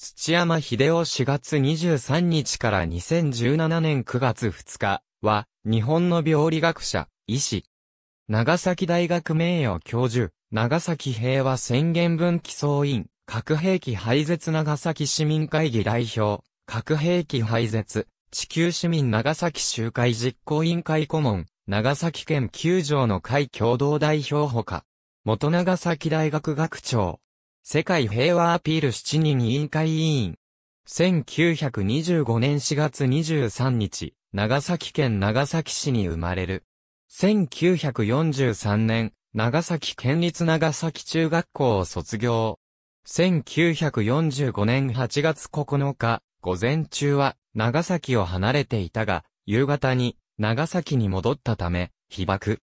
土山秀夫4月23日から2017年9月2日は、日本の病理学者、医師。長崎大学名誉教授、長崎平和宣言文岐総員、核兵器廃絶長崎市民会議代表、核兵器廃絶、地球市民長崎集会実行委員会顧問、長崎県球場の会共同代表ほか、元長崎大学学長、世界平和アピール7人委員会委員。1925年4月23日、長崎県長崎市に生まれる。1943年、長崎県立長崎中学校を卒業。1945年8月9日、午前中は長崎を離れていたが、夕方に長崎に戻ったため、被爆。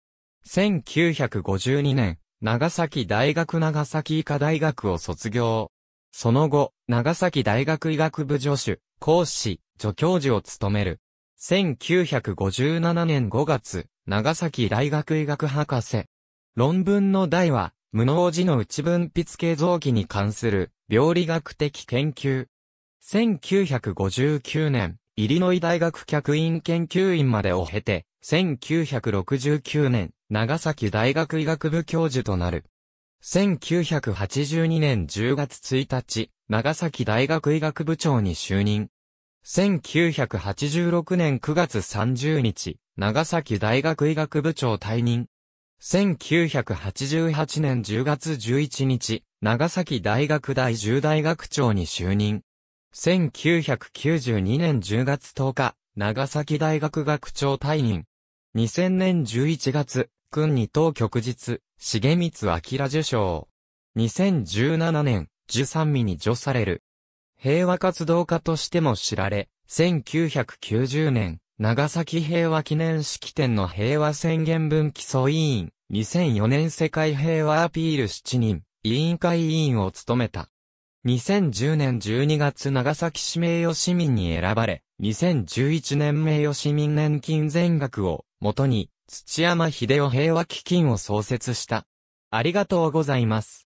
1952年、長崎大学長崎医科大学を卒業。その後、長崎大学医学部助手、講師、助教授を務める。1957年5月、長崎大学医学博士。論文の題は、無能児の内分泌系臓器に関する病理学的研究。1959年、イリノイ大学客員研究員までを経て、1969年、長崎大学医学部教授となる。1982年10月1日、長崎大学医学部長に就任。1986年9月30日、長崎大学医学部長退任。1988年10月11日、長崎大学第10大学長に就任。1992年10月10日、長崎大学学長退任。2000年11月、君に当局日、重光明受賞。2017年、13位に助される。平和活動家としても知られ、1990年、長崎平和記念式典の平和宣言文基礎委員、2004年世界平和アピール7人、委員会委員を務めた。2010年12月長崎市名誉市民に選ばれ、2011年名誉市民年金全額を、元に、土山秀夫平和基金を創設した。ありがとうございます。